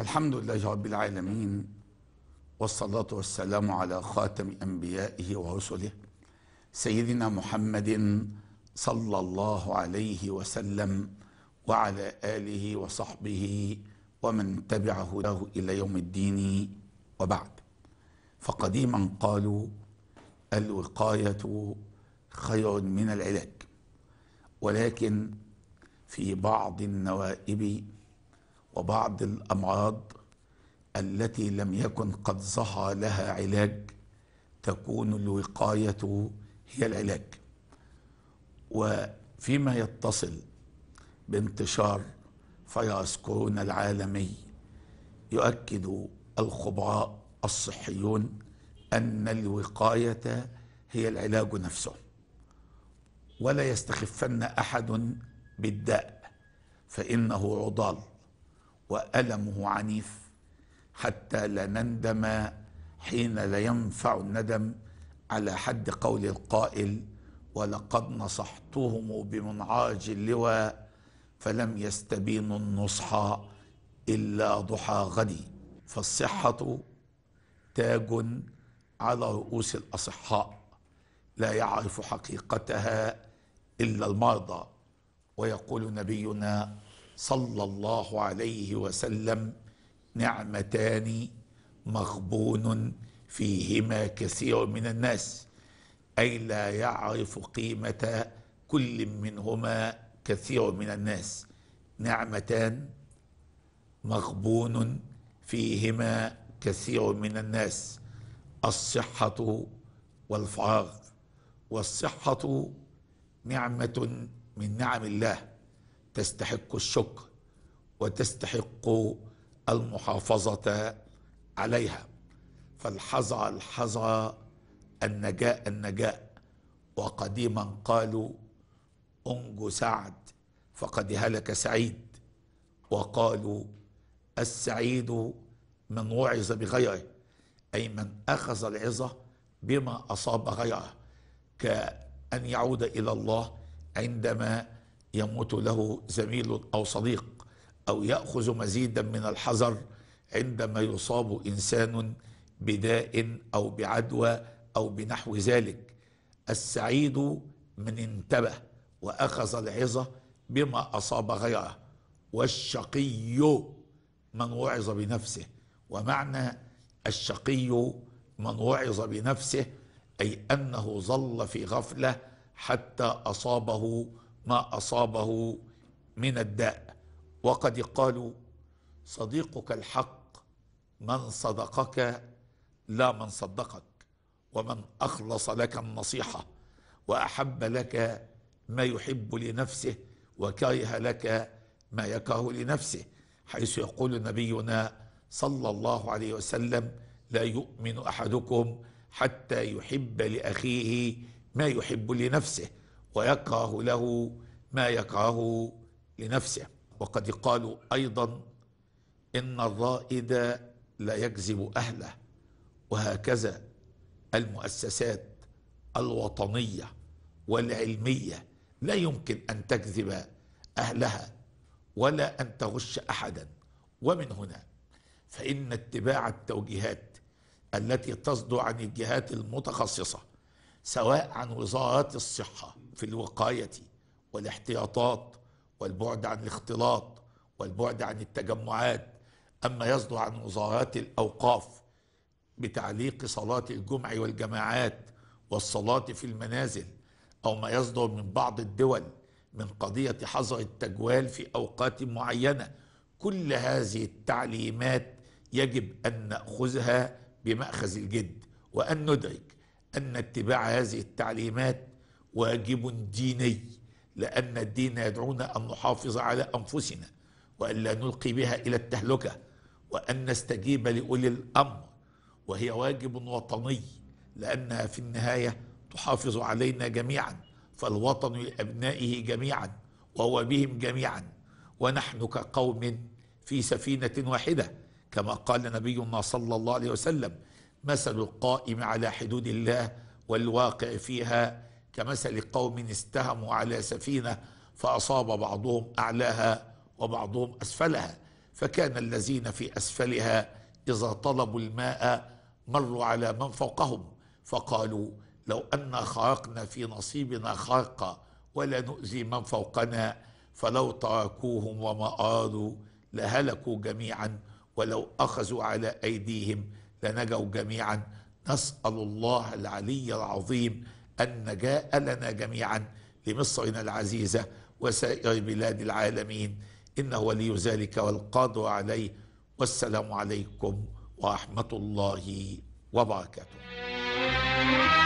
الحمد لله رب العالمين والصلاة والسلام على خاتم أنبيائه ورسله سيدنا محمد صلى الله عليه وسلم وعلى آله وصحبه ومن تبعه له إلى يوم الدين وبعد فقديما قالوا الوقاية خير من العلاج ولكن في بعض النوائب وبعض الامراض التي لم يكن قد ظهر لها علاج تكون الوقايه هي العلاج وفيما يتصل بانتشار فيروس كورونا العالمي يؤكد الخبراء الصحيون ان الوقايه هي العلاج نفسه ولا يستخفن احد بالداء فإنه عضال وألمه عنيف حتى لا نندم حين لا ينفع الندم على حد قول القائل ولقد نصحتهم بمنعاج اللوى فلم يستبينوا النصح إلا ضحى غدي فالصحة تاج على رؤوس الأصحاء لا يعرف حقيقتها إلا المرضى ويقول نبينا صلى الله عليه وسلم نعمتان مغبون فيهما كثير من الناس اي لا يعرف قيمه كل منهما كثير من الناس نعمتان مغبون فيهما كثير من الناس الصحه والفراغ والصحه نعمه من نعم الله تستحق الشكر وتستحق المحافظة عليها فالحظى الحظى النجاء النجاء وقديما قالوا انجو سعد فقد هلك سعيد وقالوا السعيد من وعظ بغيره أي من أخذ العظة بما أصاب غيره كأن يعود إلى الله عندما يموت له زميل أو صديق أو يأخذ مزيدا من الحذر عندما يصاب إنسان بداء أو بعدوى أو بنحو ذلك السعيد من انتبه وأخذ العظة بما أصاب غيره والشقي من وعظ بنفسه ومعنى الشقي من وعظ بنفسه أي أنه ظل في غفلة حتى اصابه ما اصابه من الداء وقد قالوا صديقك الحق من صدقك لا من صدقك ومن اخلص لك النصيحه واحب لك ما يحب لنفسه وكره لك ما يكره لنفسه حيث يقول نبينا صلى الله عليه وسلم لا يؤمن احدكم حتى يحب لاخيه ما يحب لنفسه ويكره له ما يكره لنفسه وقد يقال ايضا ان الرائد لا يكذب اهله وهكذا المؤسسات الوطنيه والعلميه لا يمكن ان تكذب اهلها ولا ان تغش احدا ومن هنا فان اتباع التوجيهات التي تصدر عن الجهات المتخصصه سواء عن وزارات الصحة في الوقاية والاحتياطات والبعد عن الاختلاط والبعد عن التجمعات أما يصدر عن وزارات الأوقاف بتعليق صلاة الجمع والجماعات والصلاة في المنازل أو ما يصدر من بعض الدول من قضية حظر التجوال في أوقات معينة كل هذه التعليمات يجب أن نأخذها بمأخذ الجد وأن ندرك ان اتباع هذه التعليمات واجب ديني لان الدين يدعونا ان نحافظ على انفسنا والا نلقي بها الى التهلكه وان نستجيب لاولي الامر وهي واجب وطني لانها في النهايه تحافظ علينا جميعا فالوطن لابنائه جميعا وهو بهم جميعا ونحن كقوم في سفينه واحده كما قال نبينا صلى الله عليه وسلم مثل القائم على حدود الله والواقع فيها كمثل قوم استهموا على سفينه فاصاب بعضهم اعلاها وبعضهم اسفلها فكان الذين في اسفلها اذا طلبوا الماء مروا على من فوقهم فقالوا لو انا خرقنا في نصيبنا خرقا ولا نؤذي من فوقنا فلو تركوهم وما ارادوا لهلكوا جميعا ولو اخذوا على ايديهم لنجوا جميعا نسأل الله العلي العظيم النجاء لنا جميعا لمصرنا العزيزة وسائر بلاد العالمين إنه ولي ذلك والقادر عليه والسلام عليكم ورحمة الله وبركاته